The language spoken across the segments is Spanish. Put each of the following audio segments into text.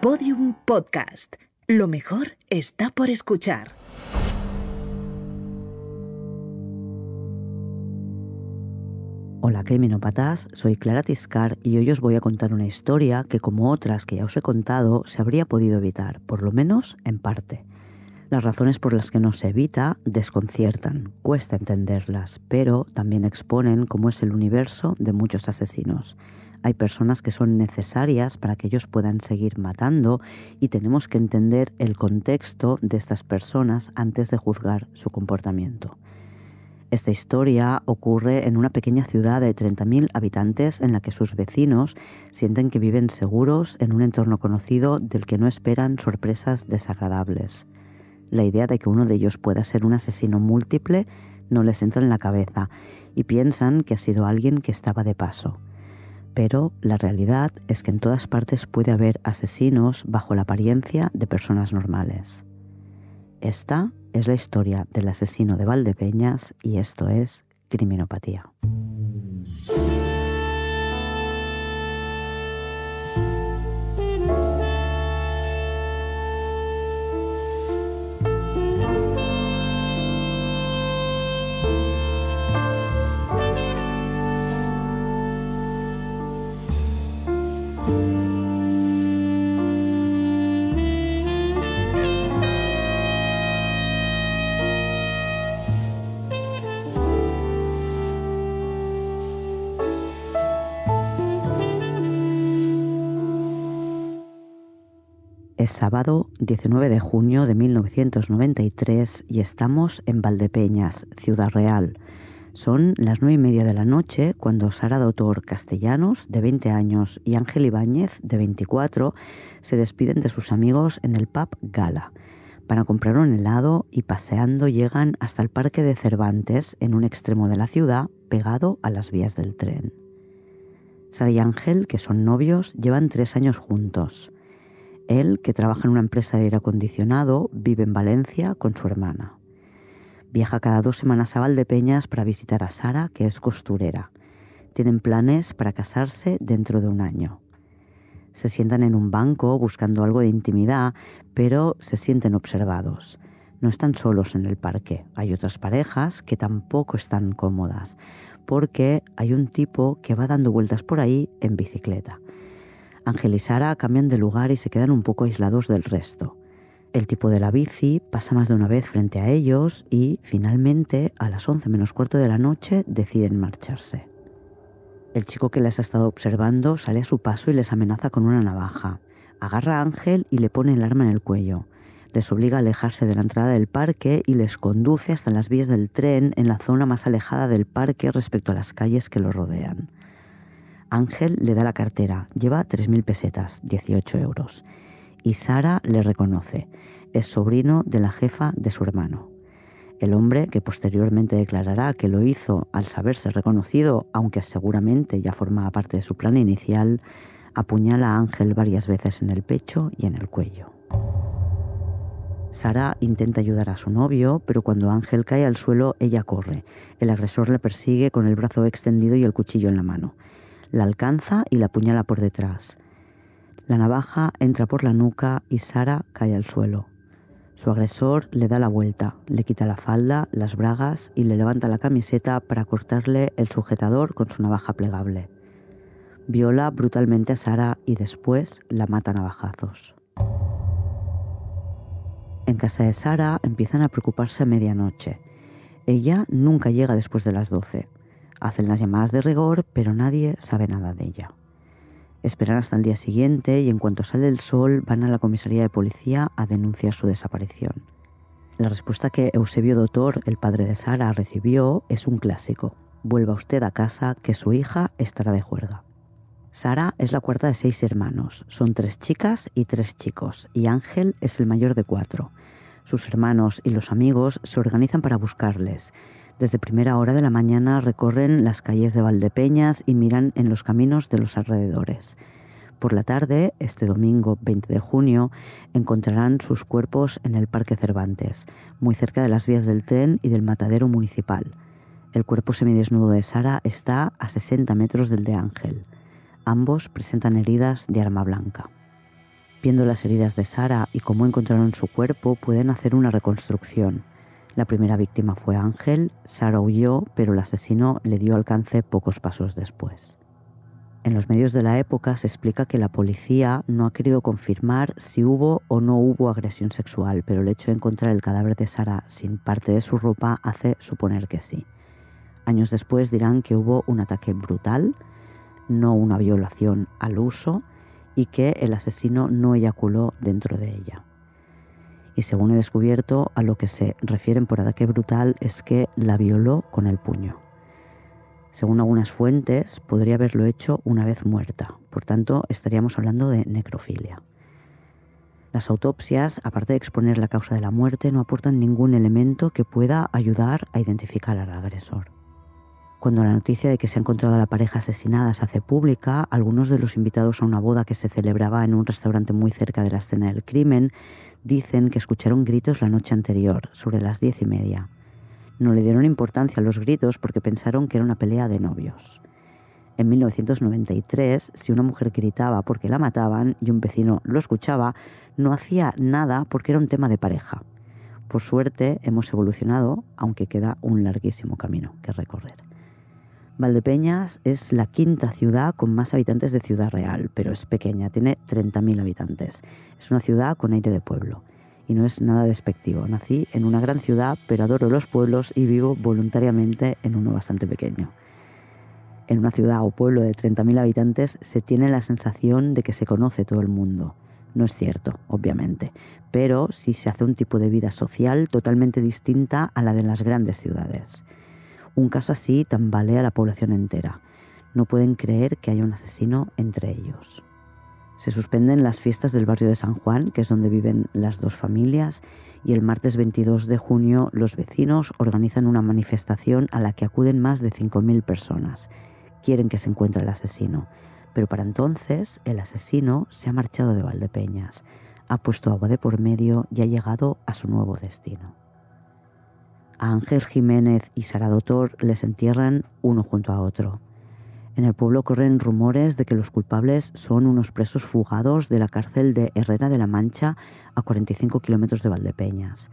Podium Podcast. Lo mejor está por escuchar. Hola criminópatas, soy Clara Tiscar y hoy os voy a contar una historia que como otras que ya os he contado se habría podido evitar, por lo menos en parte. Las razones por las que no se evita desconciertan, cuesta entenderlas, pero también exponen cómo es el universo de muchos asesinos hay personas que son necesarias para que ellos puedan seguir matando y tenemos que entender el contexto de estas personas antes de juzgar su comportamiento. Esta historia ocurre en una pequeña ciudad de 30.000 habitantes en la que sus vecinos sienten que viven seguros en un entorno conocido del que no esperan sorpresas desagradables. La idea de que uno de ellos pueda ser un asesino múltiple no les entra en la cabeza y piensan que ha sido alguien que estaba de paso. Pero la realidad es que en todas partes puede haber asesinos bajo la apariencia de personas normales. Esta es la historia del asesino de Valdepeñas y esto es Criminopatía. sábado 19 de junio de 1993 y estamos en Valdepeñas, Ciudad Real. Son las nueve y media de la noche cuando Sara Dotor Castellanos, de 20 años, y Ángel Ibáñez, de 24, se despiden de sus amigos en el pub Gala. para comprar un helado y paseando llegan hasta el Parque de Cervantes, en un extremo de la ciudad, pegado a las vías del tren. Sara y Ángel, que son novios, llevan tres años juntos. Él, que trabaja en una empresa de aire acondicionado, vive en Valencia con su hermana. Viaja cada dos semanas a Valdepeñas para visitar a Sara, que es costurera. Tienen planes para casarse dentro de un año. Se sientan en un banco buscando algo de intimidad, pero se sienten observados. No están solos en el parque. Hay otras parejas que tampoco están cómodas, porque hay un tipo que va dando vueltas por ahí en bicicleta. Ángel y Sara cambian de lugar y se quedan un poco aislados del resto. El tipo de la bici pasa más de una vez frente a ellos y, finalmente, a las 11 menos cuarto de la noche, deciden marcharse. El chico que les ha estado observando sale a su paso y les amenaza con una navaja. Agarra a Ángel y le pone el arma en el cuello. Les obliga a alejarse de la entrada del parque y les conduce hasta las vías del tren en la zona más alejada del parque respecto a las calles que lo rodean. Ángel le da la cartera, lleva 3.000 pesetas, 18 euros, y Sara le reconoce, es sobrino de la jefa de su hermano. El hombre, que posteriormente declarará que lo hizo al saberse reconocido, aunque seguramente ya formaba parte de su plan inicial, apuñala a Ángel varias veces en el pecho y en el cuello. Sara intenta ayudar a su novio, pero cuando Ángel cae al suelo, ella corre. El agresor le persigue con el brazo extendido y el cuchillo en la mano la alcanza y la apuñala por detrás. La navaja entra por la nuca y Sara cae al suelo. Su agresor le da la vuelta, le quita la falda, las bragas y le levanta la camiseta para cortarle el sujetador con su navaja plegable. Viola brutalmente a Sara y después la mata a navajazos. En casa de Sara empiezan a preocuparse a medianoche. Ella nunca llega después de las 12. Hacen las llamadas de rigor, pero nadie sabe nada de ella. Esperan hasta el día siguiente y en cuanto sale el sol van a la comisaría de policía a denunciar su desaparición. La respuesta que Eusebio Dotor, el padre de Sara, recibió es un clásico. Vuelva usted a casa, que su hija estará de juerga. Sara es la cuarta de seis hermanos. Son tres chicas y tres chicos, y Ángel es el mayor de cuatro. Sus hermanos y los amigos se organizan para buscarles, desde primera hora de la mañana recorren las calles de Valdepeñas y miran en los caminos de los alrededores. Por la tarde, este domingo 20 de junio, encontrarán sus cuerpos en el Parque Cervantes, muy cerca de las vías del tren y del matadero municipal. El cuerpo semidesnudo de Sara está a 60 metros del de Ángel. Ambos presentan heridas de arma blanca. Viendo las heridas de Sara y cómo encontraron su cuerpo, pueden hacer una reconstrucción. La primera víctima fue Ángel, Sara huyó, pero el asesino le dio alcance pocos pasos después. En los medios de la época se explica que la policía no ha querido confirmar si hubo o no hubo agresión sexual, pero el hecho de encontrar el cadáver de Sara sin parte de su ropa hace suponer que sí. Años después dirán que hubo un ataque brutal, no una violación al uso, y que el asesino no eyaculó dentro de ella y según he descubierto, a lo que se refieren por ataque brutal es que la violó con el puño. Según algunas fuentes, podría haberlo hecho una vez muerta, por tanto estaríamos hablando de necrofilia. Las autopsias, aparte de exponer la causa de la muerte, no aportan ningún elemento que pueda ayudar a identificar al agresor. Cuando la noticia de que se ha encontrado a la pareja asesinada se hace pública, algunos de los invitados a una boda que se celebraba en un restaurante muy cerca de la escena del crimen Dicen que escucharon gritos la noche anterior, sobre las diez y media. No le dieron importancia a los gritos porque pensaron que era una pelea de novios. En 1993, si una mujer gritaba porque la mataban y un vecino lo escuchaba, no hacía nada porque era un tema de pareja. Por suerte, hemos evolucionado, aunque queda un larguísimo camino que recorrer. Valdepeñas es la quinta ciudad con más habitantes de Ciudad Real, pero es pequeña, tiene 30.000 habitantes. Es una ciudad con aire de pueblo. Y no es nada despectivo. Nací en una gran ciudad, pero adoro los pueblos y vivo voluntariamente en uno bastante pequeño. En una ciudad o pueblo de 30.000 habitantes se tiene la sensación de que se conoce todo el mundo. No es cierto, obviamente, pero sí se hace un tipo de vida social totalmente distinta a la de las grandes ciudades. Un caso así tambalea a la población entera. No pueden creer que haya un asesino entre ellos. Se suspenden las fiestas del barrio de San Juan, que es donde viven las dos familias, y el martes 22 de junio los vecinos organizan una manifestación a la que acuden más de 5.000 personas. Quieren que se encuentre el asesino, pero para entonces el asesino se ha marchado de Valdepeñas, ha puesto agua de por medio y ha llegado a su nuevo destino. A Ángel Jiménez y Sara Dotor les entierran uno junto a otro. En el pueblo corren rumores de que los culpables son unos presos fugados de la cárcel de Herrera de la Mancha a 45 kilómetros de Valdepeñas.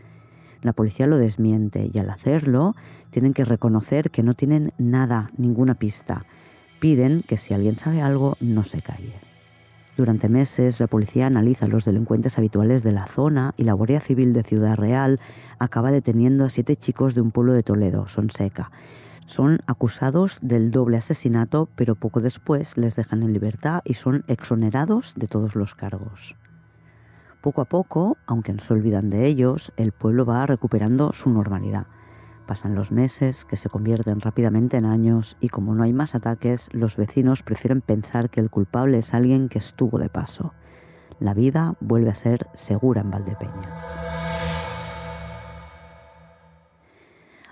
La policía lo desmiente y al hacerlo tienen que reconocer que no tienen nada, ninguna pista. Piden que si alguien sabe algo no se calle. Durante meses, la policía analiza a los delincuentes habituales de la zona y la Guardia Civil de Ciudad Real acaba deteniendo a siete chicos de un pueblo de Toledo, Sonseca. Son acusados del doble asesinato, pero poco después les dejan en libertad y son exonerados de todos los cargos. Poco a poco, aunque no se olvidan de ellos, el pueblo va recuperando su normalidad. Pasan los meses, que se convierten rápidamente en años, y como no hay más ataques, los vecinos prefieren pensar que el culpable es alguien que estuvo de paso. La vida vuelve a ser segura en Valdepeñas.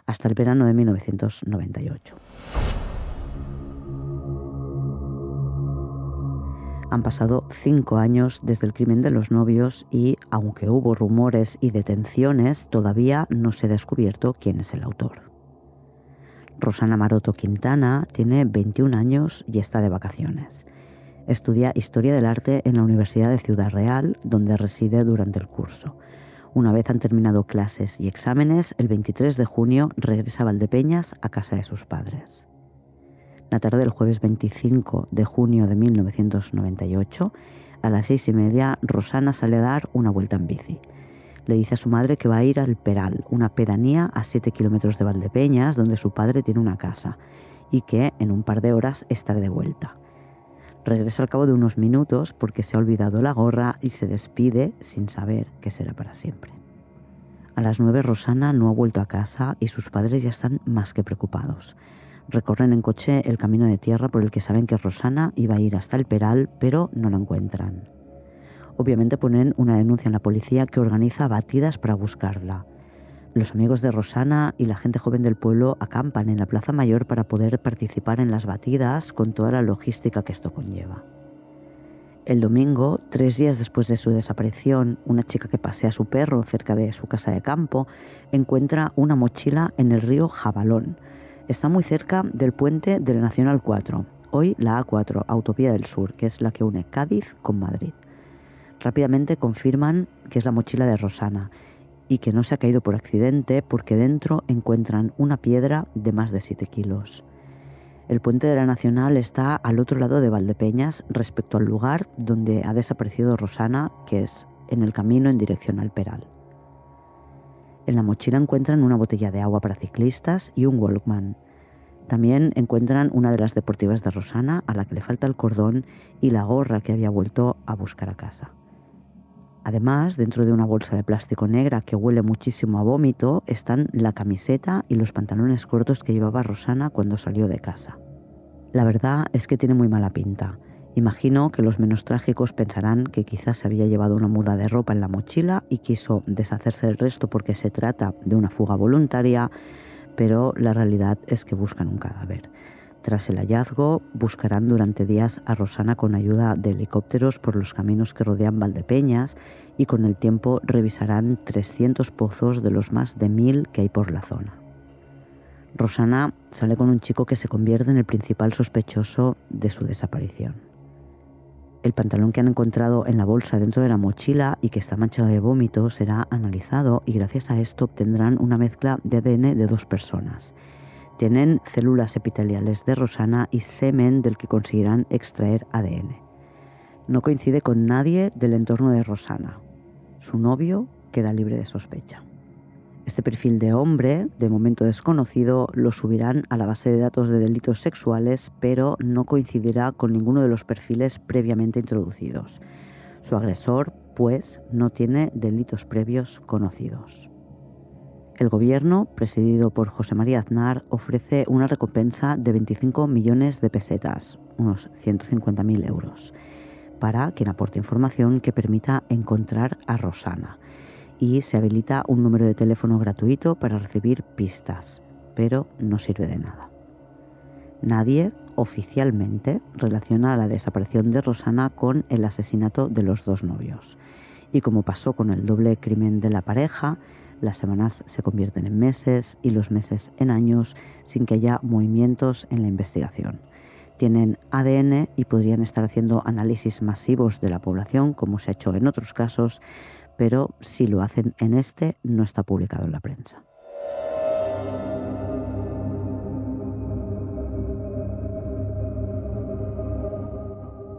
Hasta el verano de 1998. Han pasado cinco años desde el crimen de los novios y, aunque hubo rumores y detenciones, todavía no se ha descubierto quién es el autor. Rosana Maroto Quintana tiene 21 años y está de vacaciones. Estudia Historia del Arte en la Universidad de Ciudad Real, donde reside durante el curso. Una vez han terminado clases y exámenes, el 23 de junio regresa a Valdepeñas a casa de sus padres la tarde del jueves 25 de junio de 1998, a las seis y media, Rosana sale a dar una vuelta en bici. Le dice a su madre que va a ir al Peral, una pedanía a 7 kilómetros de Valdepeñas, donde su padre tiene una casa, y que en un par de horas estará de vuelta. Regresa al cabo de unos minutos porque se ha olvidado la gorra y se despide sin saber que será para siempre. A las nueve Rosana no ha vuelto a casa y sus padres ya están más que preocupados. Recorren en coche el camino de tierra por el que saben que Rosana iba a ir hasta el Peral, pero no la encuentran. Obviamente ponen una denuncia en la policía que organiza batidas para buscarla. Los amigos de Rosana y la gente joven del pueblo acampan en la Plaza Mayor para poder participar en las batidas con toda la logística que esto conlleva. El domingo, tres días después de su desaparición, una chica que pasea a su perro cerca de su casa de campo encuentra una mochila en el río Jabalón, Está muy cerca del puente de la Nacional 4, hoy la A4, Autopía del Sur, que es la que une Cádiz con Madrid. Rápidamente confirman que es la mochila de Rosana y que no se ha caído por accidente porque dentro encuentran una piedra de más de 7 kilos. El puente de la Nacional está al otro lado de Valdepeñas respecto al lugar donde ha desaparecido Rosana, que es en el camino en dirección al Peral. En la mochila encuentran una botella de agua para ciclistas y un Walkman. También encuentran una de las deportivas de Rosana, a la que le falta el cordón y la gorra que había vuelto a buscar a casa. Además, dentro de una bolsa de plástico negra que huele muchísimo a vómito, están la camiseta y los pantalones cortos que llevaba Rosana cuando salió de casa. La verdad es que tiene muy mala pinta. Imagino que los menos trágicos pensarán que quizás se había llevado una muda de ropa en la mochila y quiso deshacerse del resto porque se trata de una fuga voluntaria, pero la realidad es que buscan un cadáver. Tras el hallazgo, buscarán durante días a Rosana con ayuda de helicópteros por los caminos que rodean Valdepeñas y con el tiempo revisarán 300 pozos de los más de 1000 que hay por la zona. Rosana sale con un chico que se convierte en el principal sospechoso de su desaparición. El pantalón que han encontrado en la bolsa dentro de la mochila y que está manchado de vómito será analizado y gracias a esto obtendrán una mezcla de ADN de dos personas. Tienen células epiteliales de Rosana y semen del que conseguirán extraer ADN. No coincide con nadie del entorno de Rosana. Su novio queda libre de sospecha. Este perfil de hombre, de momento desconocido, lo subirán a la base de datos de delitos sexuales, pero no coincidirá con ninguno de los perfiles previamente introducidos. Su agresor, pues, no tiene delitos previos conocidos. El gobierno, presidido por José María Aznar, ofrece una recompensa de 25 millones de pesetas, unos 150.000 euros, para quien aporte información que permita encontrar a Rosana y se habilita un número de teléfono gratuito para recibir pistas, pero no sirve de nada. Nadie oficialmente relaciona la desaparición de Rosana con el asesinato de los dos novios. Y como pasó con el doble crimen de la pareja, las semanas se convierten en meses y los meses en años sin que haya movimientos en la investigación. Tienen ADN y podrían estar haciendo análisis masivos de la población, como se ha hecho en otros casos, pero si lo hacen en este, no está publicado en la prensa.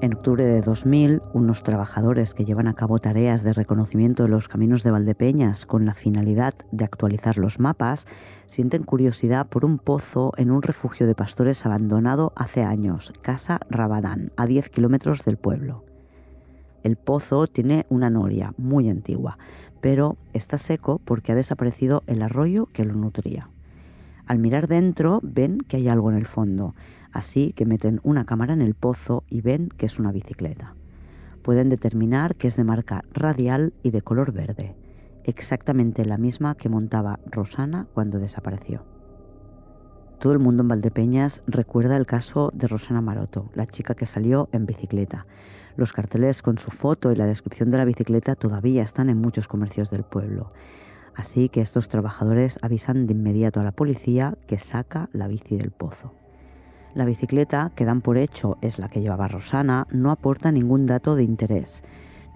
En octubre de 2000, unos trabajadores que llevan a cabo tareas de reconocimiento de los caminos de Valdepeñas con la finalidad de actualizar los mapas, sienten curiosidad por un pozo en un refugio de pastores abandonado hace años, Casa Rabadán, a 10 kilómetros del pueblo. El pozo tiene una noria muy antigua, pero está seco porque ha desaparecido el arroyo que lo nutría. Al mirar dentro ven que hay algo en el fondo, así que meten una cámara en el pozo y ven que es una bicicleta. Pueden determinar que es de marca radial y de color verde, exactamente la misma que montaba Rosana cuando desapareció. Todo el mundo en Valdepeñas recuerda el caso de Rosana Maroto, la chica que salió en bicicleta, los carteles con su foto y la descripción de la bicicleta todavía están en muchos comercios del pueblo. Así que estos trabajadores avisan de inmediato a la policía que saca la bici del pozo. La bicicleta, que dan por hecho es la que llevaba Rosana, no aporta ningún dato de interés.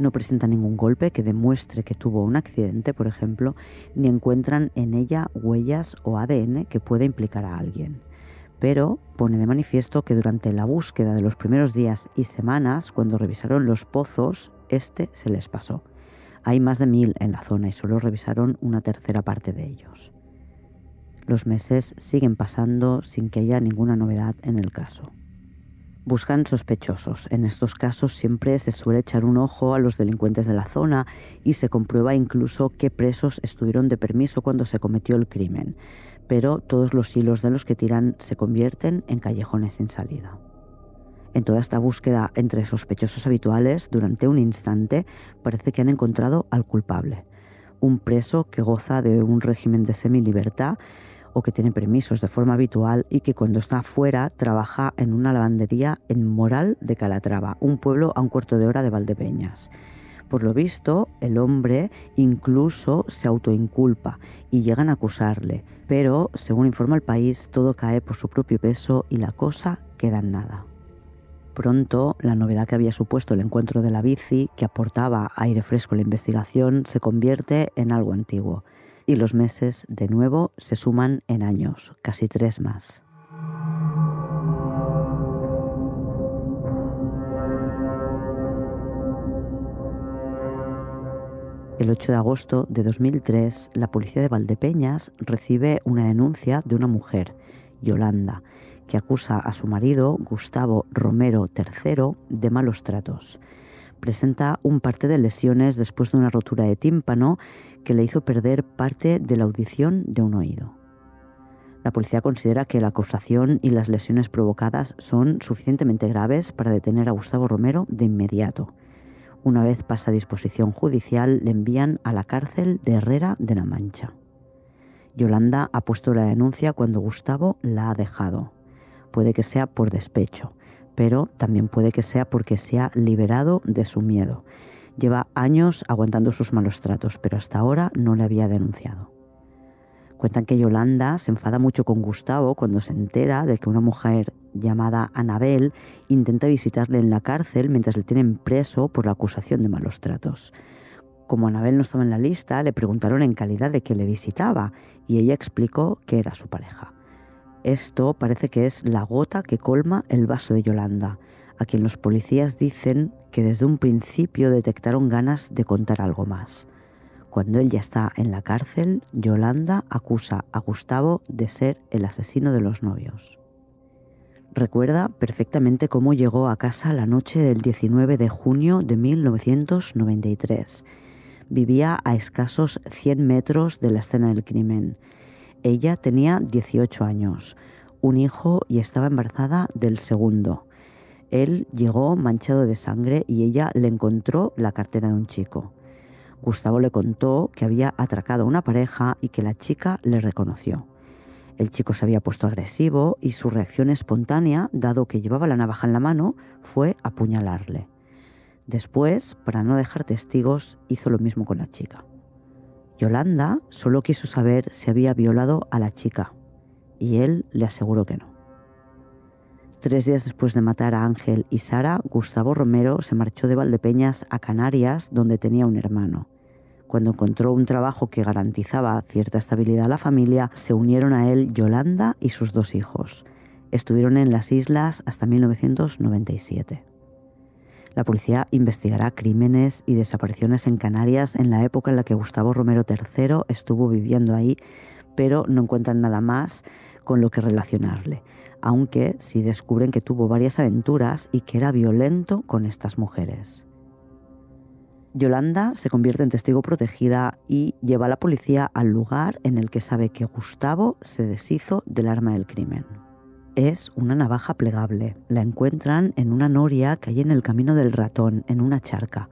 No presenta ningún golpe que demuestre que tuvo un accidente, por ejemplo, ni encuentran en ella huellas o ADN que pueda implicar a alguien pero pone de manifiesto que durante la búsqueda de los primeros días y semanas, cuando revisaron los pozos, este se les pasó. Hay más de mil en la zona y solo revisaron una tercera parte de ellos. Los meses siguen pasando sin que haya ninguna novedad en el caso. Buscan sospechosos. En estos casos siempre se suele echar un ojo a los delincuentes de la zona y se comprueba incluso qué presos estuvieron de permiso cuando se cometió el crimen pero todos los hilos de los que tiran se convierten en callejones sin salida. En toda esta búsqueda entre sospechosos habituales, durante un instante, parece que han encontrado al culpable, un preso que goza de un régimen de semilibertad o que tiene permisos de forma habitual y que cuando está fuera trabaja en una lavandería en Moral de Calatrava, un pueblo a un cuarto de hora de Valdepeñas. Por lo visto, el hombre incluso se autoinculpa y llegan a acusarle, pero, según informa el país, todo cae por su propio peso y la cosa queda en nada. Pronto, la novedad que había supuesto el encuentro de la bici, que aportaba aire fresco a la investigación, se convierte en algo antiguo. Y los meses, de nuevo, se suman en años, casi tres más. El 8 de agosto de 2003, la policía de Valdepeñas recibe una denuncia de una mujer, Yolanda, que acusa a su marido, Gustavo Romero III, de malos tratos. Presenta un parte de lesiones después de una rotura de tímpano que le hizo perder parte de la audición de un oído. La policía considera que la acusación y las lesiones provocadas son suficientemente graves para detener a Gustavo Romero de inmediato. Una vez pasa a disposición judicial, le envían a la cárcel de Herrera de la Mancha. Yolanda ha puesto la denuncia cuando Gustavo la ha dejado. Puede que sea por despecho, pero también puede que sea porque se ha liberado de su miedo. Lleva años aguantando sus malos tratos, pero hasta ahora no le había denunciado. Cuentan que Yolanda se enfada mucho con Gustavo cuando se entera de que una mujer llamada Anabel intenta visitarle en la cárcel mientras le tienen preso por la acusación de malos tratos. Como Anabel no estaba en la lista, le preguntaron en calidad de que le visitaba y ella explicó que era su pareja. Esto parece que es la gota que colma el vaso de Yolanda, a quien los policías dicen que desde un principio detectaron ganas de contar algo más. Cuando él ya está en la cárcel, Yolanda acusa a Gustavo de ser el asesino de los novios. Recuerda perfectamente cómo llegó a casa la noche del 19 de junio de 1993. Vivía a escasos 100 metros de la escena del crimen. Ella tenía 18 años, un hijo y estaba embarazada del segundo. Él llegó manchado de sangre y ella le encontró la cartera de un chico. Gustavo le contó que había atracado a una pareja y que la chica le reconoció. El chico se había puesto agresivo y su reacción espontánea, dado que llevaba la navaja en la mano, fue apuñalarle. Después, para no dejar testigos, hizo lo mismo con la chica. Yolanda solo quiso saber si había violado a la chica y él le aseguró que no. Tres días después de matar a Ángel y Sara, Gustavo Romero se marchó de Valdepeñas a Canarias, donde tenía un hermano. Cuando encontró un trabajo que garantizaba cierta estabilidad a la familia, se unieron a él Yolanda y sus dos hijos. Estuvieron en las islas hasta 1997. La policía investigará crímenes y desapariciones en Canarias en la época en la que Gustavo Romero III estuvo viviendo ahí, pero no encuentran nada más con lo que relacionarle aunque sí descubren que tuvo varias aventuras y que era violento con estas mujeres. Yolanda se convierte en testigo protegida y lleva a la policía al lugar en el que sabe que Gustavo se deshizo del arma del crimen. Es una navaja plegable. La encuentran en una noria que hay en el camino del ratón, en una charca.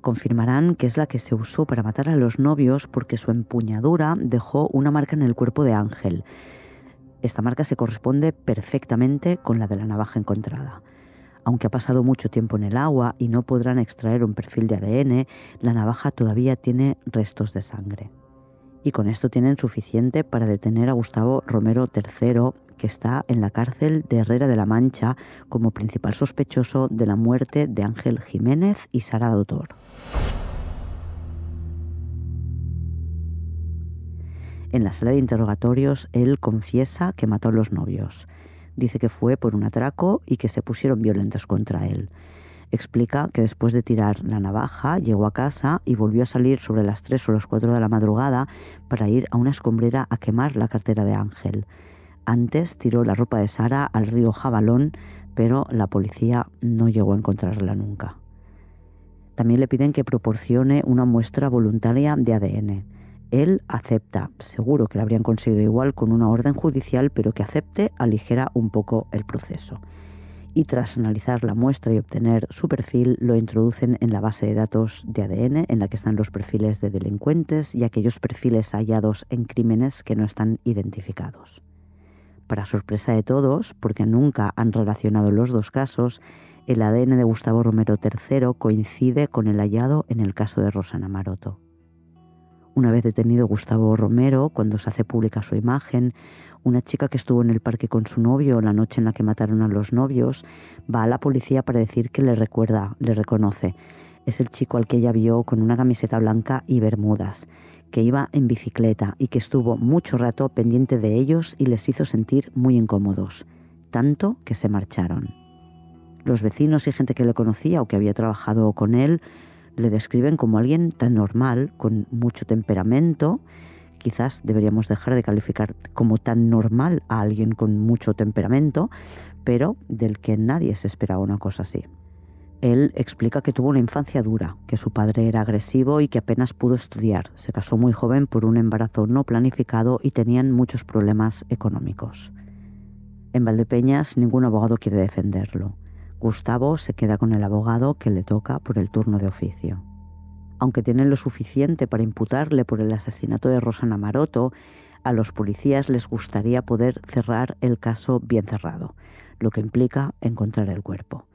Confirmarán que es la que se usó para matar a los novios porque su empuñadura dejó una marca en el cuerpo de Ángel esta marca se corresponde perfectamente con la de la navaja encontrada. Aunque ha pasado mucho tiempo en el agua y no podrán extraer un perfil de ADN, la navaja todavía tiene restos de sangre. Y con esto tienen suficiente para detener a Gustavo Romero III, que está en la cárcel de Herrera de la Mancha como principal sospechoso de la muerte de Ángel Jiménez y Sara Dotor. En la sala de interrogatorios, él confiesa que mató a los novios. Dice que fue por un atraco y que se pusieron violentos contra él. Explica que después de tirar la navaja llegó a casa y volvió a salir sobre las 3 o las 4 de la madrugada para ir a una escombrera a quemar la cartera de Ángel. Antes tiró la ropa de Sara al río Jabalón, pero la policía no llegó a encontrarla nunca. También le piden que proporcione una muestra voluntaria de ADN él acepta. Seguro que lo habrían conseguido igual con una orden judicial, pero que acepte aligera un poco el proceso. Y tras analizar la muestra y obtener su perfil, lo introducen en la base de datos de ADN, en la que están los perfiles de delincuentes y aquellos perfiles hallados en crímenes que no están identificados. Para sorpresa de todos, porque nunca han relacionado los dos casos, el ADN de Gustavo Romero III coincide con el hallado en el caso de Rosana Maroto. Una vez detenido Gustavo Romero, cuando se hace pública su imagen, una chica que estuvo en el parque con su novio la noche en la que mataron a los novios, va a la policía para decir que le recuerda, le reconoce. Es el chico al que ella vio con una camiseta blanca y bermudas, que iba en bicicleta y que estuvo mucho rato pendiente de ellos y les hizo sentir muy incómodos, tanto que se marcharon. Los vecinos y gente que le conocía o que había trabajado con él le describen como alguien tan normal, con mucho temperamento. Quizás deberíamos dejar de calificar como tan normal a alguien con mucho temperamento, pero del que nadie se esperaba una cosa así. Él explica que tuvo una infancia dura, que su padre era agresivo y que apenas pudo estudiar. Se casó muy joven por un embarazo no planificado y tenían muchos problemas económicos. En Valdepeñas ningún abogado quiere defenderlo. Gustavo se queda con el abogado que le toca por el turno de oficio. Aunque tienen lo suficiente para imputarle por el asesinato de Rosana Maroto, a los policías les gustaría poder cerrar el caso bien cerrado, lo que implica encontrar el cuerpo.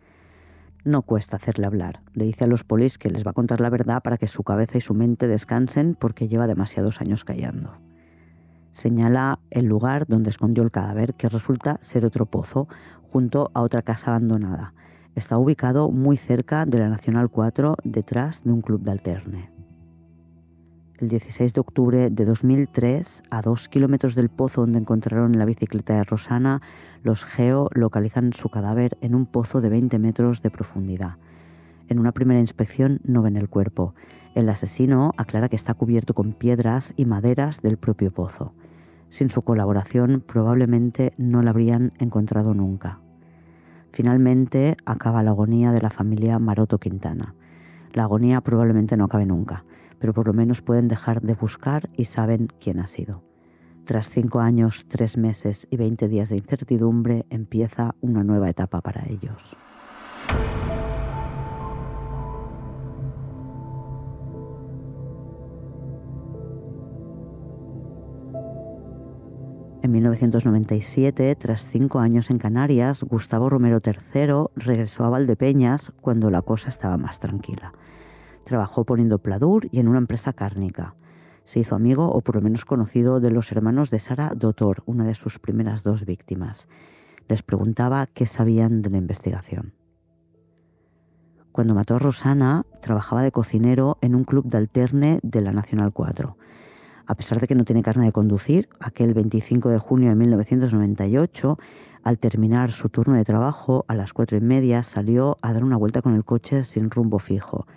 No cuesta hacerle hablar. Le dice a los polis que les va a contar la verdad para que su cabeza y su mente descansen porque lleva demasiados años callando. Señala el lugar donde escondió el cadáver, que resulta ser otro pozo, junto a otra casa abandonada. Está ubicado muy cerca de la Nacional 4, detrás de un club de alterne. El 16 de octubre de 2003, a dos kilómetros del pozo donde encontraron la bicicleta de Rosana, los geo localizan su cadáver en un pozo de 20 metros de profundidad. En una primera inspección no ven el cuerpo. El asesino aclara que está cubierto con piedras y maderas del propio pozo. Sin su colaboración probablemente no la habrían encontrado nunca. Finalmente acaba la agonía de la familia Maroto Quintana. La agonía probablemente no acabe nunca, pero por lo menos pueden dejar de buscar y saben quién ha sido. Tras cinco años, tres meses y 20 días de incertidumbre, empieza una nueva etapa para ellos. En 1997, tras cinco años en Canarias, Gustavo Romero III regresó a Valdepeñas cuando la cosa estaba más tranquila. Trabajó poniendo pladur y en una empresa cárnica. Se hizo amigo, o por lo menos conocido, de los hermanos de Sara Dotor, una de sus primeras dos víctimas. Les preguntaba qué sabían de la investigación. Cuando mató a Rosana, trabajaba de cocinero en un club de alterne de la Nacional 4. A pesar de que no tiene carne de conducir, aquel 25 de junio de 1998, al terminar su turno de trabajo, a las cuatro y media salió a dar una vuelta con el coche sin rumbo fijo.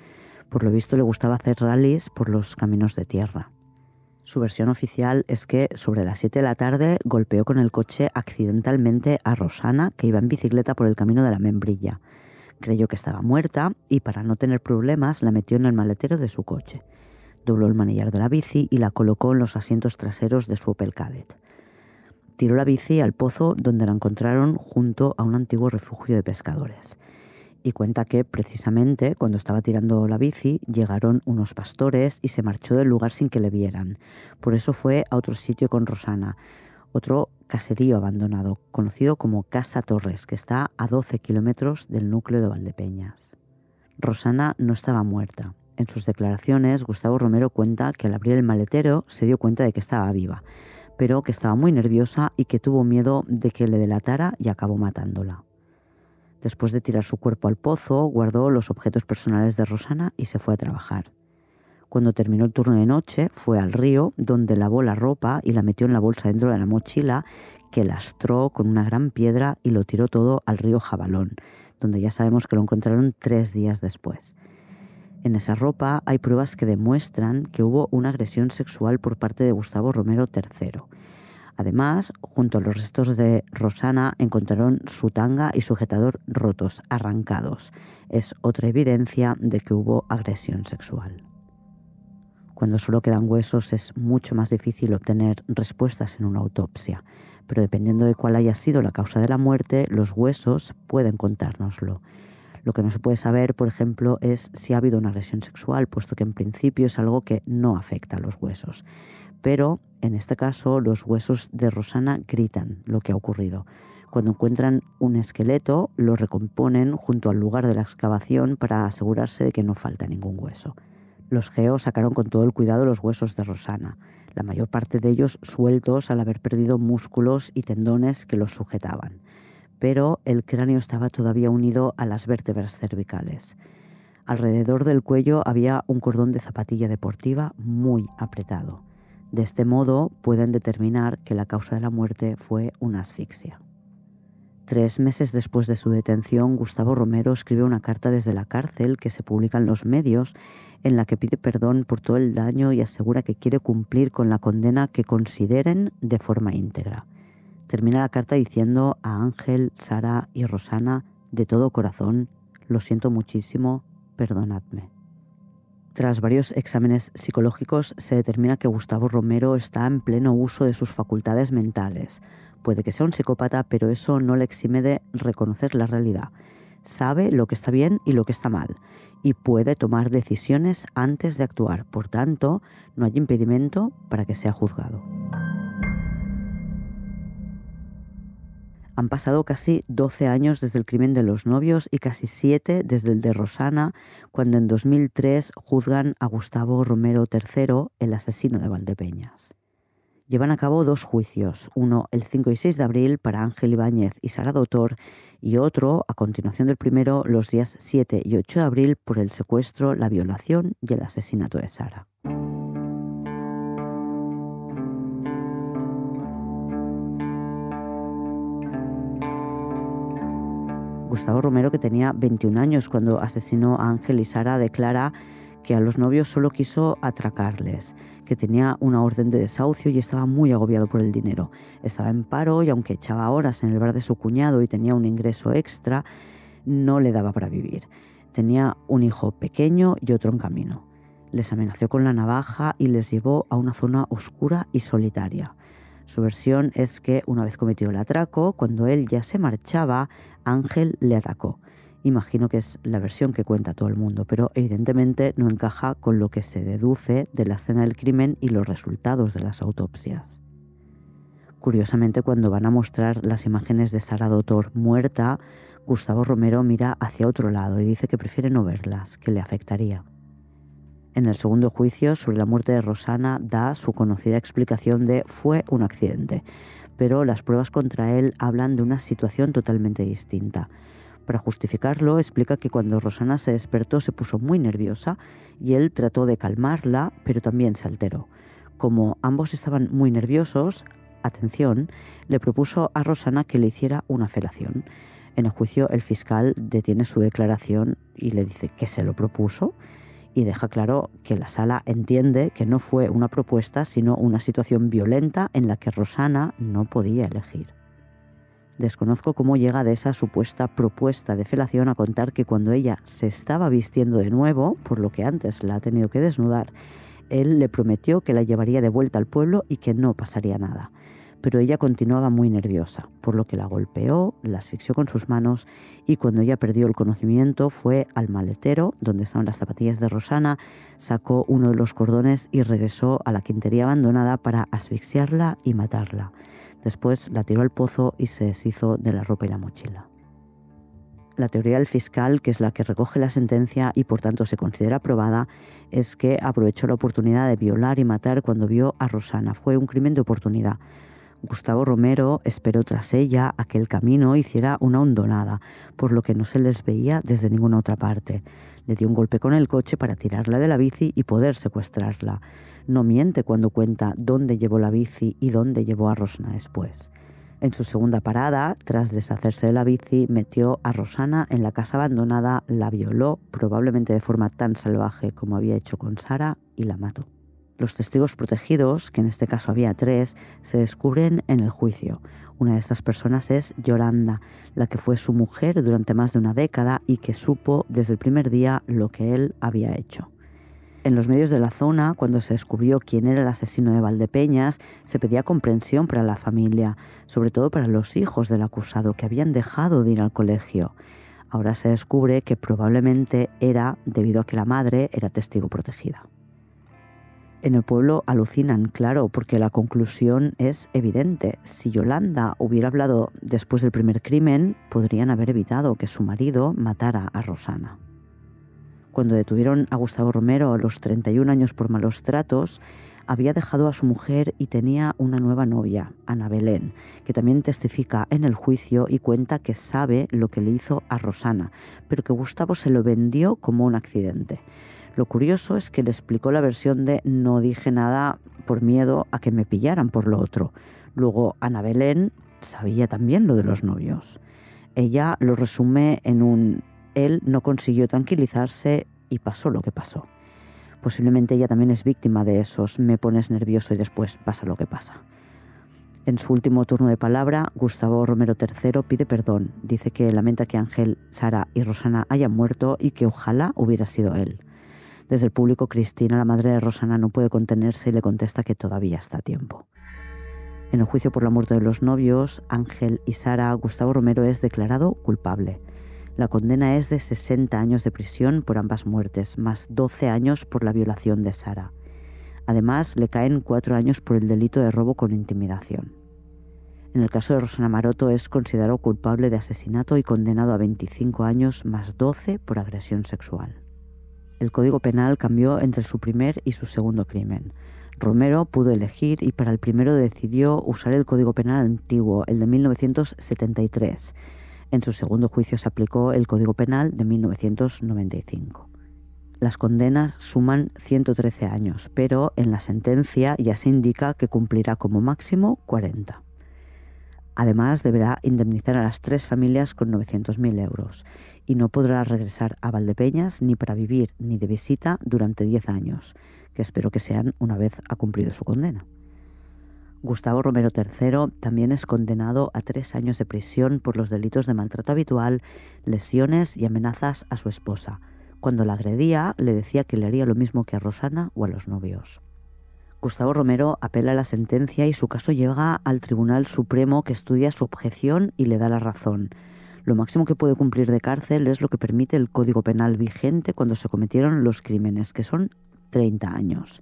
Por lo visto le gustaba hacer rallies por los caminos de tierra. Su versión oficial es que sobre las 7 de la tarde golpeó con el coche accidentalmente a Rosana, que iba en bicicleta por el camino de la membrilla. Creyó que estaba muerta y para no tener problemas la metió en el maletero de su coche dobló el manillar de la bici y la colocó en los asientos traseros de su Opel Kadett. Tiró la bici al pozo donde la encontraron junto a un antiguo refugio de pescadores. Y cuenta que precisamente cuando estaba tirando la bici llegaron unos pastores y se marchó del lugar sin que le vieran. Por eso fue a otro sitio con Rosana, otro caserío abandonado, conocido como Casa Torres, que está a 12 kilómetros del núcleo de Valdepeñas. Rosana no estaba muerta, en sus declaraciones, Gustavo Romero cuenta que al abrir el maletero se dio cuenta de que estaba viva, pero que estaba muy nerviosa y que tuvo miedo de que le delatara y acabó matándola. Después de tirar su cuerpo al pozo, guardó los objetos personales de Rosana y se fue a trabajar. Cuando terminó el turno de noche, fue al río, donde lavó la ropa y la metió en la bolsa dentro de la mochila, que lastró con una gran piedra y lo tiró todo al río Jabalón, donde ya sabemos que lo encontraron tres días después. En esa ropa hay pruebas que demuestran que hubo una agresión sexual por parte de Gustavo Romero III. Además, junto a los restos de Rosana encontraron su tanga y sujetador rotos, arrancados. Es otra evidencia de que hubo agresión sexual. Cuando solo quedan huesos es mucho más difícil obtener respuestas en una autopsia, pero dependiendo de cuál haya sido la causa de la muerte, los huesos pueden contárnoslo. Lo que no se puede saber, por ejemplo, es si ha habido una agresión sexual, puesto que en principio es algo que no afecta a los huesos. Pero en este caso los huesos de Rosana gritan lo que ha ocurrido. Cuando encuentran un esqueleto, lo recomponen junto al lugar de la excavación para asegurarse de que no falta ningún hueso. Los geos sacaron con todo el cuidado los huesos de Rosana, la mayor parte de ellos sueltos al haber perdido músculos y tendones que los sujetaban pero el cráneo estaba todavía unido a las vértebras cervicales. Alrededor del cuello había un cordón de zapatilla deportiva muy apretado. De este modo pueden determinar que la causa de la muerte fue una asfixia. Tres meses después de su detención, Gustavo Romero escribe una carta desde la cárcel que se publica en los medios en la que pide perdón por todo el daño y asegura que quiere cumplir con la condena que consideren de forma íntegra. Termina la carta diciendo a Ángel, Sara y Rosana de todo corazón, lo siento muchísimo, perdonadme. Tras varios exámenes psicológicos se determina que Gustavo Romero está en pleno uso de sus facultades mentales. Puede que sea un psicópata, pero eso no le exime de reconocer la realidad. Sabe lo que está bien y lo que está mal, y puede tomar decisiones antes de actuar. Por tanto, no hay impedimento para que sea juzgado. Han pasado casi 12 años desde el crimen de los novios y casi 7 desde el de Rosana, cuando en 2003 juzgan a Gustavo Romero III, el asesino de Valdepeñas. Llevan a cabo dos juicios, uno el 5 y 6 de abril para Ángel Ibáñez y Sara Dotor y otro, a continuación del primero, los días 7 y 8 de abril por el secuestro, la violación y el asesinato de Sara. Gustavo Romero, que tenía 21 años cuando asesinó a Ángel y Sara, declara que a los novios solo quiso atracarles, que tenía una orden de desahucio y estaba muy agobiado por el dinero. Estaba en paro y aunque echaba horas en el bar de su cuñado y tenía un ingreso extra, no le daba para vivir. Tenía un hijo pequeño y otro en camino. Les amenazó con la navaja y les llevó a una zona oscura y solitaria. Su versión es que una vez cometido el atraco, cuando él ya se marchaba, Ángel le atacó. Imagino que es la versión que cuenta todo el mundo, pero evidentemente no encaja con lo que se deduce de la escena del crimen y los resultados de las autopsias. Curiosamente, cuando van a mostrar las imágenes de Sara Dotor muerta, Gustavo Romero mira hacia otro lado y dice que prefiere no verlas, que le afectaría. En el segundo juicio sobre la muerte de Rosana da su conocida explicación de fue un accidente, pero las pruebas contra él hablan de una situación totalmente distinta. Para justificarlo, explica que cuando Rosana se despertó se puso muy nerviosa y él trató de calmarla, pero también se alteró. Como ambos estaban muy nerviosos, atención, le propuso a Rosana que le hiciera una felación. En el juicio, el fiscal detiene su declaración y le dice que se lo propuso y deja claro que la sala entiende que no fue una propuesta, sino una situación violenta en la que Rosana no podía elegir. Desconozco cómo llega de esa supuesta propuesta de felación a contar que cuando ella se estaba vistiendo de nuevo, por lo que antes la ha tenido que desnudar, él le prometió que la llevaría de vuelta al pueblo y que no pasaría nada pero ella continuaba muy nerviosa, por lo que la golpeó, la asfixió con sus manos y cuando ella perdió el conocimiento fue al maletero donde estaban las zapatillas de Rosana, sacó uno de los cordones y regresó a la quintería abandonada para asfixiarla y matarla. Después la tiró al pozo y se deshizo de la ropa y la mochila. La teoría del fiscal, que es la que recoge la sentencia y por tanto se considera aprobada, es que aprovechó la oportunidad de violar y matar cuando vio a Rosana. Fue un crimen de oportunidad Gustavo Romero esperó tras ella a que el camino hiciera una hondonada, por lo que no se les veía desde ninguna otra parte. Le dio un golpe con el coche para tirarla de la bici y poder secuestrarla. No miente cuando cuenta dónde llevó la bici y dónde llevó a Rosana después. En su segunda parada, tras deshacerse de la bici, metió a Rosana en la casa abandonada, la violó, probablemente de forma tan salvaje como había hecho con Sara, y la mató. Los testigos protegidos, que en este caso había tres, se descubren en el juicio. Una de estas personas es Yolanda, la que fue su mujer durante más de una década y que supo desde el primer día lo que él había hecho. En los medios de la zona, cuando se descubrió quién era el asesino de Valdepeñas, se pedía comprensión para la familia, sobre todo para los hijos del acusado que habían dejado de ir al colegio. Ahora se descubre que probablemente era debido a que la madre era testigo protegida en el pueblo alucinan, claro, porque la conclusión es evidente. Si Yolanda hubiera hablado después del primer crimen, podrían haber evitado que su marido matara a Rosana. Cuando detuvieron a Gustavo Romero a los 31 años por malos tratos, había dejado a su mujer y tenía una nueva novia, Ana Belén, que también testifica en el juicio y cuenta que sabe lo que le hizo a Rosana, pero que Gustavo se lo vendió como un accidente. Lo curioso es que le explicó la versión de no dije nada por miedo a que me pillaran por lo otro. Luego Ana Belén sabía también lo de los novios. Ella lo resume en un él no consiguió tranquilizarse y pasó lo que pasó. Posiblemente ella también es víctima de esos me pones nervioso y después pasa lo que pasa. En su último turno de palabra, Gustavo Romero III pide perdón. Dice que lamenta que Ángel, Sara y Rosana hayan muerto y que ojalá hubiera sido él. Desde el público, Cristina, la madre de Rosana, no puede contenerse y le contesta que todavía está a tiempo. En el juicio por la muerte de los novios, Ángel y Sara, Gustavo Romero es declarado culpable. La condena es de 60 años de prisión por ambas muertes, más 12 años por la violación de Sara. Además, le caen cuatro años por el delito de robo con intimidación. En el caso de Rosana Maroto es considerado culpable de asesinato y condenado a 25 años más 12 por agresión sexual. El Código Penal cambió entre su primer y su segundo crimen. Romero pudo elegir y para el primero decidió usar el Código Penal antiguo, el de 1973. En su segundo juicio se aplicó el Código Penal de 1995. Las condenas suman 113 años, pero en la sentencia ya se indica que cumplirá como máximo 40. Además, deberá indemnizar a las tres familias con 900.000 euros y no podrá regresar a Valdepeñas ni para vivir ni de visita durante 10 años, que espero que sean una vez ha cumplido su condena. Gustavo Romero III también es condenado a tres años de prisión por los delitos de maltrato habitual, lesiones y amenazas a su esposa. Cuando la agredía, le decía que le haría lo mismo que a Rosana o a los novios. Gustavo Romero apela a la sentencia y su caso llega al Tribunal Supremo que estudia su objeción y le da la razón. Lo máximo que puede cumplir de cárcel es lo que permite el Código Penal vigente cuando se cometieron los crímenes, que son 30 años.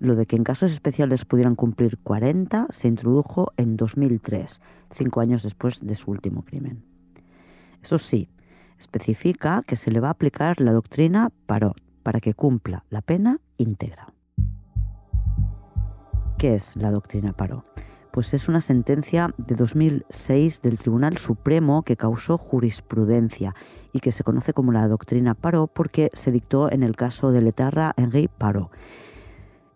Lo de que en casos especiales pudieran cumplir 40 se introdujo en 2003, cinco años después de su último crimen. Eso sí, especifica que se le va a aplicar la doctrina Parot para que cumpla la pena íntegra. ¿Qué es la doctrina Paró? Pues es una sentencia de 2006 del Tribunal Supremo que causó jurisprudencia y que se conoce como la doctrina Paró porque se dictó en el caso de Letarra Henry Paró.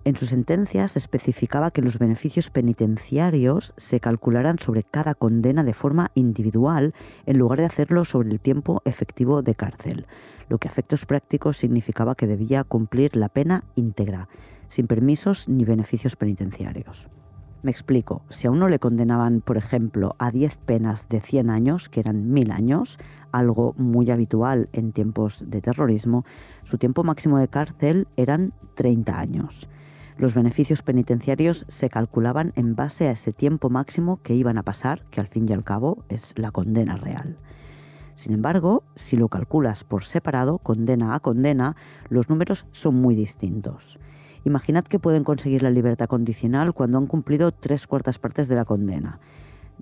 En su sentencia se especificaba que los beneficios penitenciarios se calcularan sobre cada condena de forma individual en lugar de hacerlo sobre el tiempo efectivo de cárcel, lo que a efectos prácticos significaba que debía cumplir la pena íntegra, sin permisos ni beneficios penitenciarios. Me explico, si a uno le condenaban, por ejemplo, a 10 penas de 100 años, que eran 1000 años, algo muy habitual en tiempos de terrorismo, su tiempo máximo de cárcel eran 30 años. Los beneficios penitenciarios se calculaban en base a ese tiempo máximo que iban a pasar, que al fin y al cabo es la condena real. Sin embargo, si lo calculas por separado, condena a condena, los números son muy distintos. Imaginad que pueden conseguir la libertad condicional cuando han cumplido tres cuartas partes de la condena.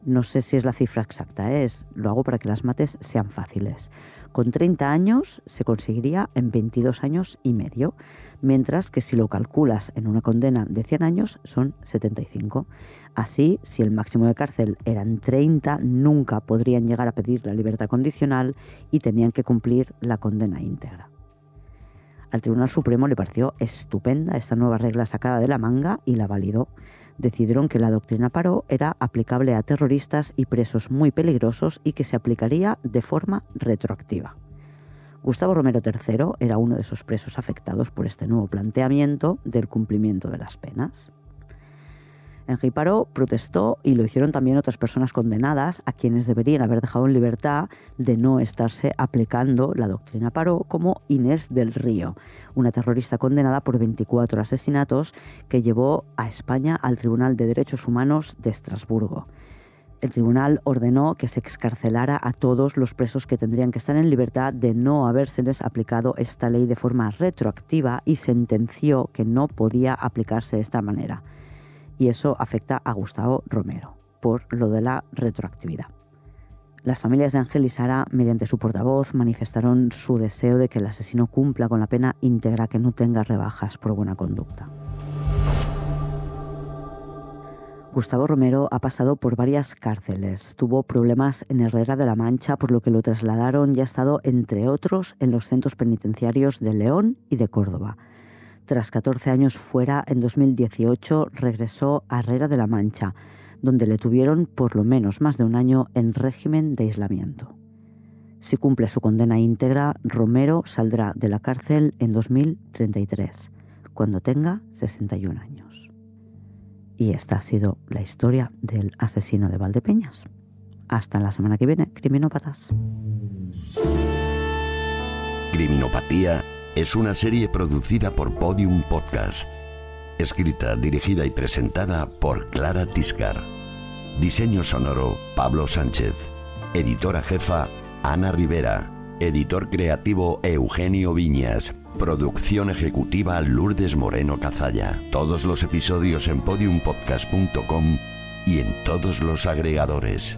No sé si es la cifra exacta, ¿eh? es, lo hago para que las mates sean fáciles. Con 30 años se conseguiría en 22 años y medio, mientras que si lo calculas en una condena de 100 años son 75. Así, si el máximo de cárcel eran 30, nunca podrían llegar a pedir la libertad condicional y tenían que cumplir la condena íntegra. Al Tribunal Supremo le pareció estupenda esta nueva regla sacada de la manga y la validó decidieron que la doctrina Paró era aplicable a terroristas y presos muy peligrosos y que se aplicaría de forma retroactiva. Gustavo Romero III era uno de esos presos afectados por este nuevo planteamiento del cumplimiento de las penas. Paró protestó y lo hicieron también otras personas condenadas a quienes deberían haber dejado en libertad de no estarse aplicando la doctrina Paró, como Inés del Río, una terrorista condenada por 24 asesinatos que llevó a España al Tribunal de Derechos Humanos de Estrasburgo. El tribunal ordenó que se excarcelara a todos los presos que tendrían que estar en libertad de no habérseles aplicado esta ley de forma retroactiva y sentenció que no podía aplicarse de esta manera y eso afecta a Gustavo Romero por lo de la retroactividad. Las familias de Ángel y Sara, mediante su portavoz, manifestaron su deseo de que el asesino cumpla con la pena íntegra que no tenga rebajas por buena conducta. Gustavo Romero ha pasado por varias cárceles, tuvo problemas en Herrera de la Mancha, por lo que lo trasladaron y ha estado, entre otros, en los centros penitenciarios de León y de Córdoba. Tras 14 años fuera, en 2018 regresó a Herrera de la Mancha, donde le tuvieron por lo menos más de un año en régimen de aislamiento. Si cumple su condena íntegra, Romero saldrá de la cárcel en 2033, cuando tenga 61 años. Y esta ha sido la historia del asesino de Valdepeñas. Hasta la semana que viene, criminópatas. Criminopatía es una serie producida por Podium Podcast. Escrita, dirigida y presentada por Clara Tiscar. Diseño sonoro, Pablo Sánchez. Editora jefa, Ana Rivera. Editor creativo, Eugenio Viñas. Producción ejecutiva, Lourdes Moreno Cazalla. Todos los episodios en podiumpodcast.com y en todos los agregadores.